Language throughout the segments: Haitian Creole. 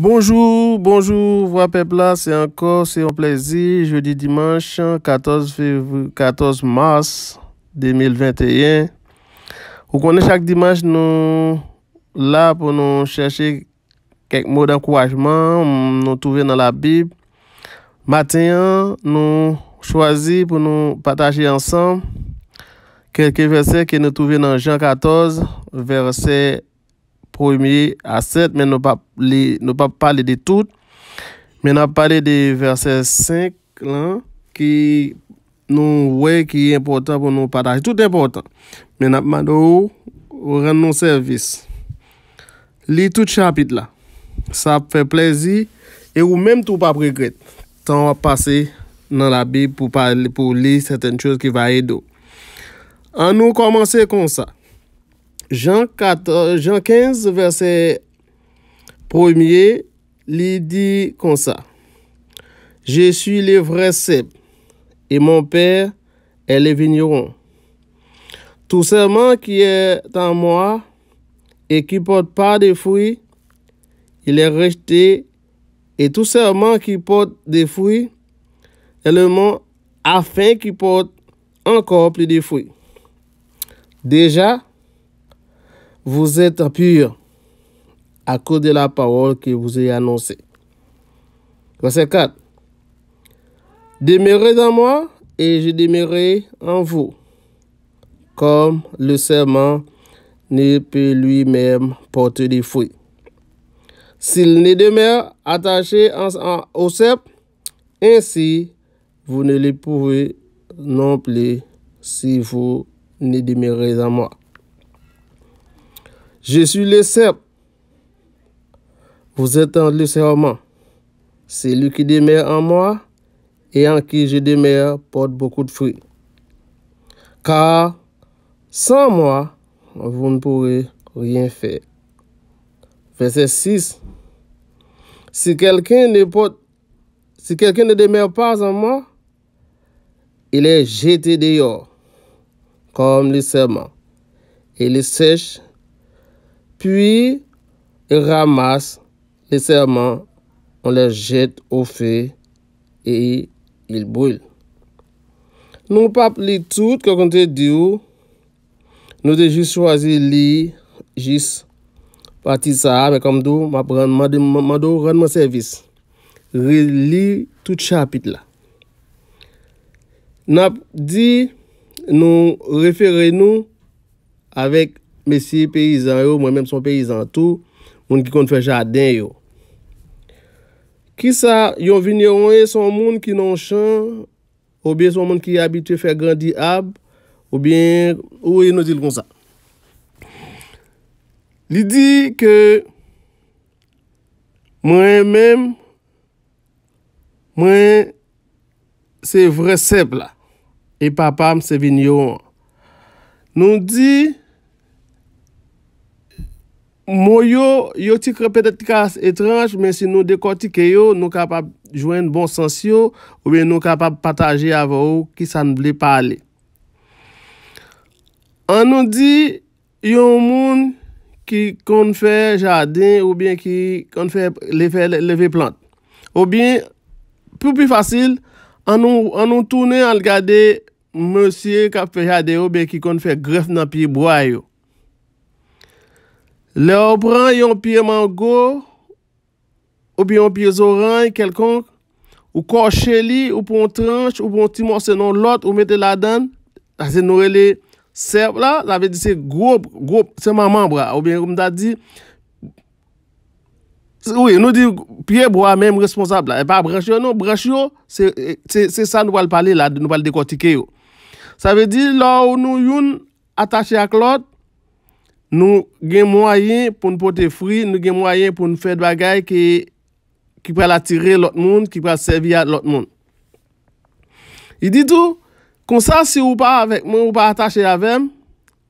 Bonjour, bonjour, voix peuple c'est encore, c'est un plaisir, jeudi dimanche 14, mars 2021. Vous connaissez chaque dimanche, nous, là, pour nous chercher quelques mots d'encouragement, nous trouver dans la Bible. Matin, nous choisissons pour nous partager ensemble quelques versets que nous trouvons dans Jean 14, verset Ho imye aset men nou pa pale de tout. Men ap pale de verse 5 lan ki nou wey ki important pou nou pataje. Tout important. Men ap mado ou ren nou servis. Li tout chapit la. Sa fe plezi. E ou men tou pa pregret. Tan wap pase nan la bib pou li seten chos ki va e do. An nou komanse kon sa. Jean, 14, Jean 15, verset 1er, dit comme ça. Je suis le vrai cep, et mon père est le vigneron. Tout serment qui est en moi et qui porte pas de fruits, il est rejeté, et tout serment qui porte des fruits, est le mot afin qu'il porte encore plus de fruits. Déjà, vous êtes pur à cause de la parole que vous ai annoncée. Verset 4. Demeurez en moi et je demeurerai en vous, comme le serment ne peut lui-même porter des fruits. S'il ne demeure attaché au cep, ainsi vous ne le pouvez non plus si vous ne demeurez en moi. Je suis le serpent. Vous êtes en le serment. C'est lui qui demeure en moi et en qui je demeure porte beaucoup de fruits. Car sans moi, vous ne pourrez rien faire. Verset 6. Si quelqu'un ne, si quelqu'un ne demeure pas en moi, il est jeté dehors, comme le serment, et il sèche Pwi ramas le serman, on le jet ou fe, e il bril. Nou pap li tout, kon te di ou, nou de jis chwazi li, jis pati sa, me kom do, ma do ran ma servis. Li tout chapit la. Nap di, nou refere nou, avek, Mesye peyizan yo, mwen mèm son peyizan tou, moun ki kon fè jaden yo. Ki sa, yon vinyo, mwen son moun ki non chan, ou bien son moun ki abitwe fè grandi ab, ou bien, ou yon nou zil kon sa. Li di ke, mwen mèm, mwen, se vre seb la, e papam se vinyo. Nou di, mwen mèm, Mou yo, yo ti krepe de tika etranj, men si nou dekoti ke yo, nou kapap jwen bon sens yo, ou ben nou kapap pataje ava ou ki sa nou ble pale. An nou di, yo moun ki kon fè jaden ou ben ki kon fè leve plant. Ou ben, pou pou fasil, an nou toune an l gade monsie kap fè jaden ou ben ki kon fè gref nan pi boya yo. Le ou bran yon piye mango, ou piye yon piye zoran, ou kò cheli, ou pon tranche, ou pon timo, se non lot, ou mette la dan, se nou e le serp la, la ve di se grob, grob, se manman bra, ou biye ou mda di, ou e nou di piye bro a menm responsable la, e pa brech yo, nou brech yo, se sa nou val pale la, nou val dekotike yo. Sa ve di, la ou nou yon atache ak lot, Nou gen mwoyen pou nou pote fri, nou gen mwoyen pou nou fe bagay ki pre la tire lot moun, ki pre la sevi lot moun. I di tou, konsan si ou pa avek moun, ou pa atache avem,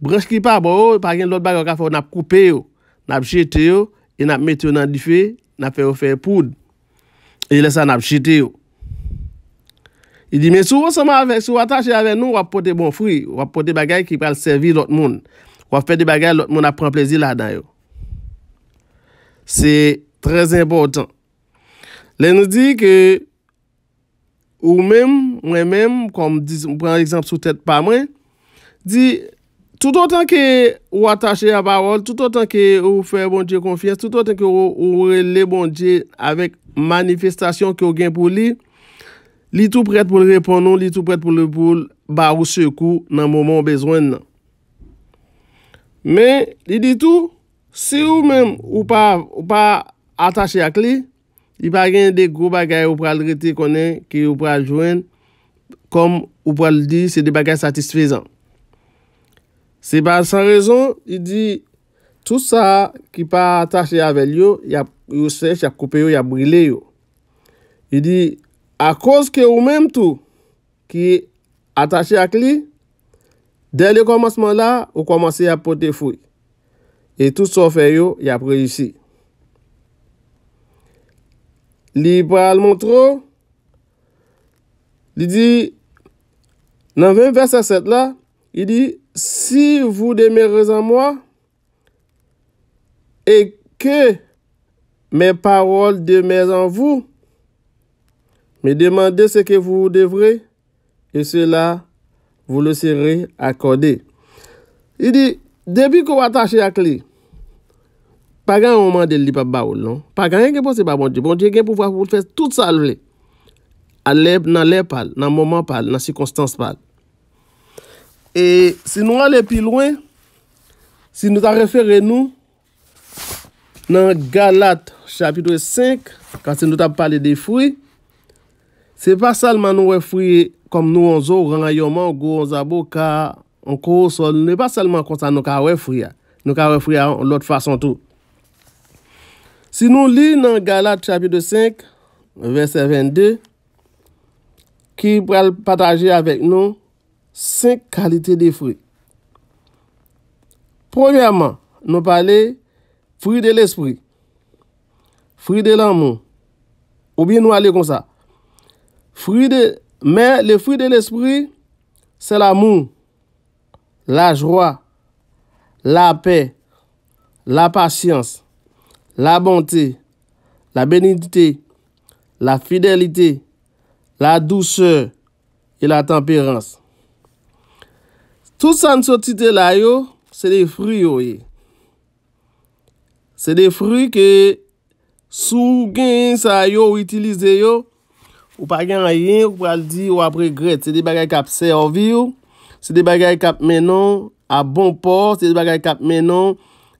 brech ki pa bo yo, pa gen lot bagay ka fo nap koupe yo, nap jete yo, e nap mete yo nan di fe, nap fe yo fe poud, e le sa nap jete yo. I di men sou ou sa ma avek, sou ou atache avem nou, wap pote bon fri, wap pote bagay ki pre la sevi lot moun. Ou a fe de bagay, lout moun a pren plezi la dan yo. Se trez important. Le nou di ke ou mèm, mèm, konm pren exemple sou tèt pa mwen, di tout an tan ke ou atache a barol, tout an tan ke ou fè bon dje konfyes, tout an tan ke ou oure le bon dje avèk manifestasyon ki ou gen pou li, li tout prèt pou lèpon nou, li tout prèt pou lèpon barou sekou nan moun moun bezwen nan. Men, li di tou, se ou men ou pa atache ak li, i pa gen de gro bagay ou pral rete konen ki ou pral jwen, kom ou pral di se de bagay satisfezan. Se ba san rezon, li di, tout sa ki pa atache avel yo, yo sech, yo koupe yo, yo brile yo. Li di, a koz ke ou men tou ki atache ak li, Den le komansman la, ou komansi apote fwe. Et tout sa fwe yo, yapre yishi. Li pral montro, li di, nan ven vers a set la, li di, si vou demere zan mwa, e ke men parol demere zan vou, me demande se ke vou devre, e se la Vous le serez accordé. Il dit, Depuis qu'on va tacher la clé, Pagan yon mande li pa baoul, non? Pagan yon ke pose pa bon di, Bon di yon ke pou fè tout salvé, A lèb nan lèb pal, nan mouman pal, Nan sikonstans pal. Et si nou alè pi louen, Si nou ta refere nou, Nan Galat chapitou e 5, Kansi nou ta pale de fwi, Se pa salman nou we fwiye, kom nou an zo rangayoman, gwo an zabo, ka an kou sol, nou ne pa selman konsa nou ka wefri ya, nou ka wefri ya lout fason tou. Si nou li nan gala chapi de 5, verset 22, ki pral pataje avek nou, 5 kalite de fri. Poyerman, nou pale, fri de l'espri, fri de l'amon, oubi nou ale konsa, fri de, Men, le fri de l'esprit, se l'amou, la jwa, la pe, la pasyans, la bonte, la benedite, la fidelite, la douche, e la temperance. Tout sa nsotite la yo, se de fri yo ye. Se de fri ke sou gen sa yo itilize yo. Ou pa gen an yin, ou pa al di ou apre gret. Se de bagay kap serviyou, se de bagay kap menon, a bon por, se de bagay kap menon,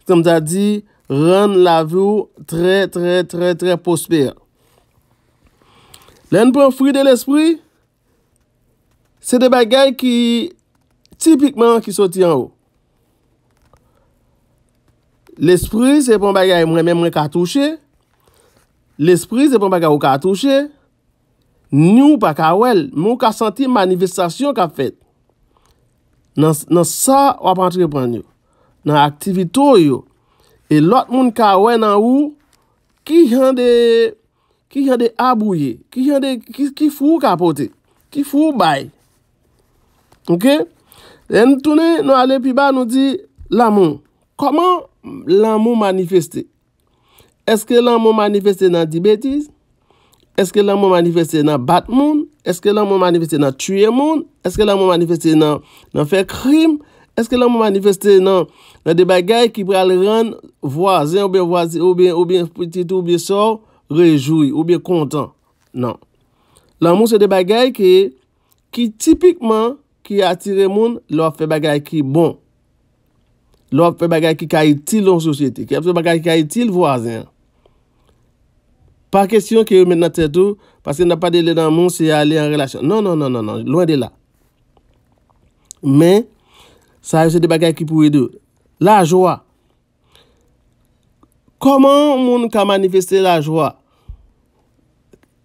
kèm ta di, ren la vou, tre, tre, tre, tre, posper. Len pou an fri de l'esprit, se de bagay ki tipikman ki soti an ou. L'esprit se pou an bagay mwen mwen mwen kartouche, l'esprit se pou an bagay mwen mwen kartouche, Nou pa kawel, moun ka santi manifestasyon ka fet. Nan sa wap antrepan yo. Nan aktivitou yo. E lot moun kawel nan ou, ki jan de abouye, ki jan de, ki fou kapote, ki fou bay. Ok? En toune, nou ale pi ba nou di, laman, koman laman manifestye? Eske laman manifestye nan di betis? Eske lan moun manifeste nan bat moun? Eske lan moun manifeste nan tue moun? Eske lan moun manifeste nan fè krim? Eske lan moun manifeste nan de bagay ki pral ren vwazen ou bè vwazen ou bè pwitit ou bè sor rejoui ou bè kontan? Nan. Lan moun se de bagay ki tipikman ki atire moun lò fè bagay ki bon. Lò fè bagay ki kayitil loun sosyete. Kèp se bagay ki kayitil vwazen? Pa kesyon ki yo menate tou, pase nan pa dele nan moun se ale an relasyon. Non, non, non, non, non, lwen de la. Men, sa yose de bagay ki pou edou. La jwa. Koman moun ka manifeste la jwa?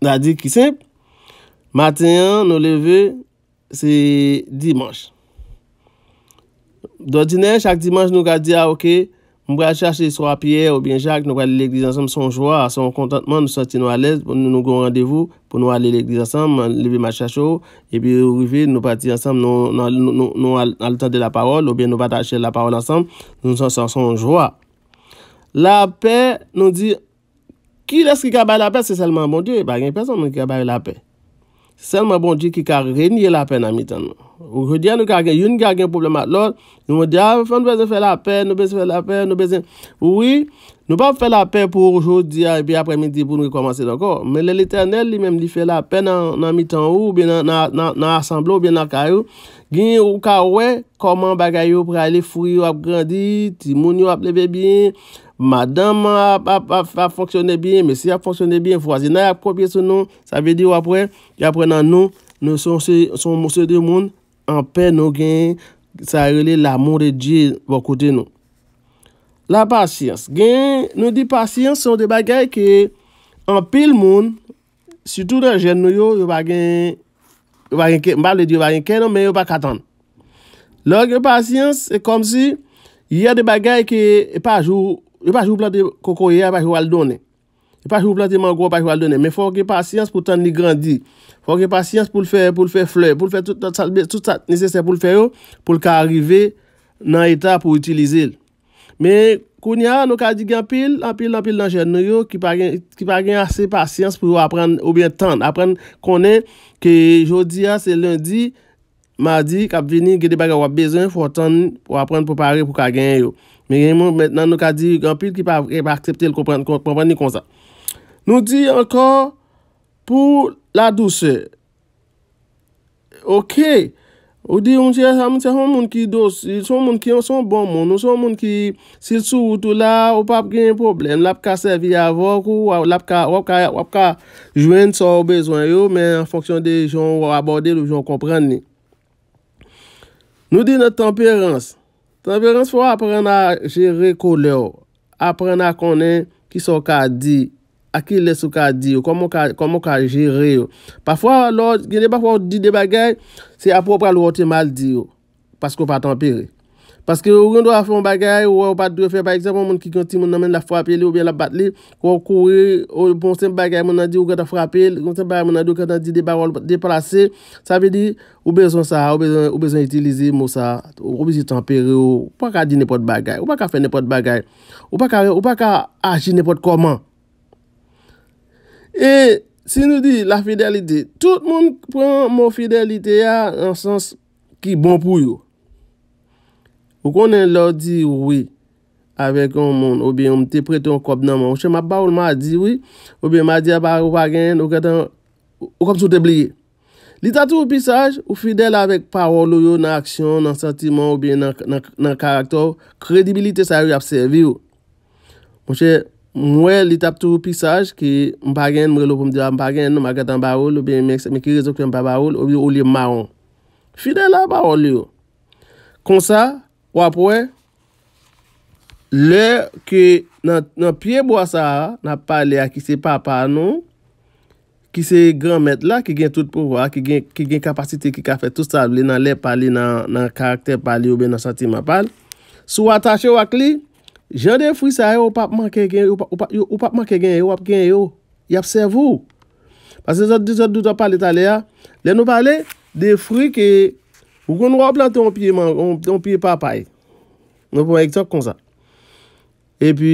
Nan di ki semp, maten an nou leve, se dimanche. Don dine, chak dimanche nou ga di a ah, oké, Mbra chache sou apye ou bien chache nou wale l'Eglise ansam son jwa, son kontantman nou soti nou alèz pou nou nou goun randevou pou nou wale l'Eglise ansam, levi machacho, e bi ou rive nou pati ansam nou al tante la parol ou bien nou patache la parol ansam, nou sonsan son jwa. La pe nou di, ki les ki kabay la pe se salman bon die, ba gen person nou ki kabay la pe. Selman bon di ki kar renyen la pen nan mitan nou. Ou je diyan nou kar gen, yon ni kar gen problemat lor, nou mwen diyan, ah, fèn nou bezè fè la pen, nou bezè fè la pen, nou bezè... Ouwi, nou pa fè la pen pou oujou diyan, bi apre midi pou nou yi komanse lankor. Men lè l'Eternel li menm li fè la pen nan mitan ou, nan asamblo ou nan karyou. Gin yon ou ka ouè, koman bagayou pre ale fwou yon ap grandit, ti moun yon ap le bebyen... madame a foksyone bien, mesi a foksyone bien, fwazina a kopye sou nou, sa ve di wapren, di apren nan nou, nou son monsiou di moun, an pen nou gen, sa rele l'amou de di wakote nou. La pasyans, gen nou di pasyans, son de bagay ke, an pil moun, si tout an jen nou yo, yo wap gen, yo wap gen ken, mbap le di yo wap gen ken, yo wap katan. Log, yo pasyans, e kom si, yo yade bagay ke, e pa jou, E pa chou planti koko ye, pa chou waldone. E pa chou planti mankou, pa chou waldone. Men fòk e pasyans pou tan li grandi. Fòk e pasyans pou l fè, pou l fè fleur. Pou l fè tout sa nisese pou l fè yo. Pou l ka arrive nan etat pou utilize. Men koun ya, nou ka di gen pil, an pil, an pil lan jen nou yo, ki pa gen ase pasyans pou w apren ou bien tan. Aprende konen ki jodi ya, se lundi, madi, kap vini, gede baga wap bezan, fòk tan pou apren pou pare pou ka gen yo. Men gen yon moun men nan nou ka di yon pil ki pa aksepte l koupan ni konsa. Nou di ankon pou la douse. Ok. Ou di yon moun ki dosi. Yon moun ki yon son bon moun. Yon moun ki sil sou ou tou la ou pa gen yon problem. Ou la pou ka servi avok ou la pou ka jouen sa ou bezwen yo. Men an fonksyon de yon waw aborde l ou yon kompran ni. Nou di net temperansi. Tampirans fwa apren a jere kou lè ou, apren a konen ki sou ka di, a ki lè sou ka di ou, komon ka jere ou. Pafwa lò, genè pafwa ou di de bagay, se apropa lò ou te mal di ou, pasko pa tampirè. Paske ou gen do a fè m bagay, ou wè ou pa dwe fè. Par eksep, ou moun ki konti moun amèn la frapè li, ou wè la bat li. Ou wè ou koure, ou ponsem bagay moun an di ou gen ta frapè li. Ponsem bagay moun an di ou gen ta di de barol de palase. Sa ve di, ou bezon sa, ou bezon itilize mou sa. Ou bezon tempere ou, ou pa ka di nepot bagay. Ou pa ka fè nepot bagay. Ou pa ka, ou pa ka aji nepot koman. E, si nou di la fidelite, tout moun pren mou fidelite ya en sens ki bon pou yo. Ou konen lò di wè avèk yon moun, ou bè yon mte prete yon kop nanman. Mwen chè mè baoul mè a di wè ou bè mè a di a bar ou bagèn ou kè tan, ou kom sou te blye. Li tatou yon pisaj, ou fidèl avèk parol ou yon nan aksyon, nan sentimen ou bè nan karakter kredibilite sa yon apsevi yon. Mwen chè mwen li tatou yon pisaj ki m bagèn mre lou pou m diwa m bagèn nou m a gè tan baroul ou bè mè kè mè kè rezo kè m pa baroul ou bè yon ou li maron. Fidèl avè barol yon. Kon sa Wap wè, lè ki nan piye bwa sa, nan pale a ki se papa nou, ki se gran mèt la, ki gen tout pou vwa, ki gen kapasite ki ka fè tout sa, lè nan lè pale, nan karakter pale, oube nan satima pale, sou atache wak li, jè de fri sa, ou pap manke gen yo, ou pap manke gen yo, wap gen yo, y apsevou, pasè zot dout wap pale tale a, lè nou pale de fri ke, Ou kon ou a planté ou piye papaye. Ou pou ek chok kon sa. E pi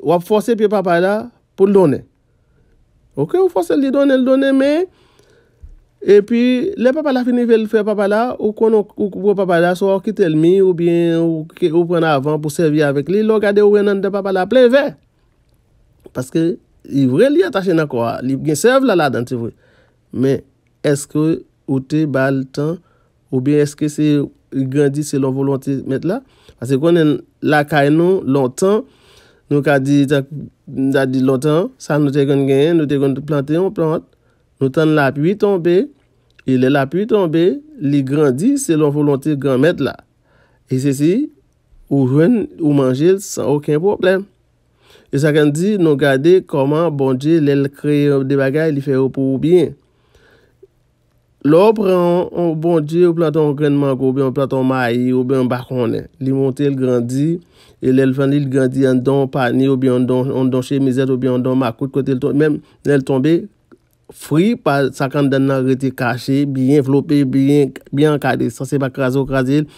ou a force piye papaye la pou l'done. Ou ke ou force l'di l'done l'done me. E pi le papaye la fini vel fwe papaye la. Ou kon ou kou pou papaye la. So ou kite l'mi ou bien ou pren avan pou seviye avek li. Lo gade ou enan de papaye la ple ve. Paske li vre li atache nan kwa. Li gen serve la la dan ti vre. Me eske ou te bal tan. Ou bien eske se y grandis se lon volonti met la. Ase konen lakay nou lontan, nou ka di lontan, sa nou te kon genyen, nou te kon plante yon plante, nou tan la puy tombe, y le la puy tombe, li grandis se lon volonti gen met la. E se si, ou ven, ou manje, san oken probleme. E sa kan bon di nou gade koman bonje lel kreye de bagay li feyo pou ou bien. Lopre an bon dje ou platon krenman ko, ou bi an platon mayi, ou bi an bakone. Li monte el grandi, el el fani el grandi an don, pa ni ou bi an don, an don che mizet, ou bi an don makout, kote el tombe. Mem, nel tombe, fri pa sakande nan rete kache, bi enflope, bi en kade. San se pa kraso krasil,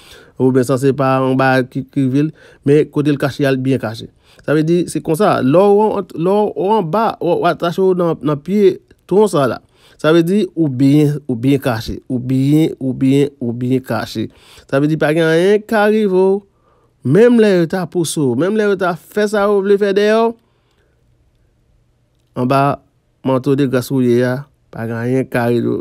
ou bi san se pa an ba kivil, me kote el kache al, bi en kache. Sa ve di, se konsa, lor an ba, wata chou nan pie, ton sa la. Sa ve di ou bien kache. Ou bien, ou bien, ou bien kache. Sa ve di pa gen yon kari vo, mem le yo ta puso, mem le yo ta fesa vo vle fede yo, an ba manto de gaso ye ya, pa gen yon kari do.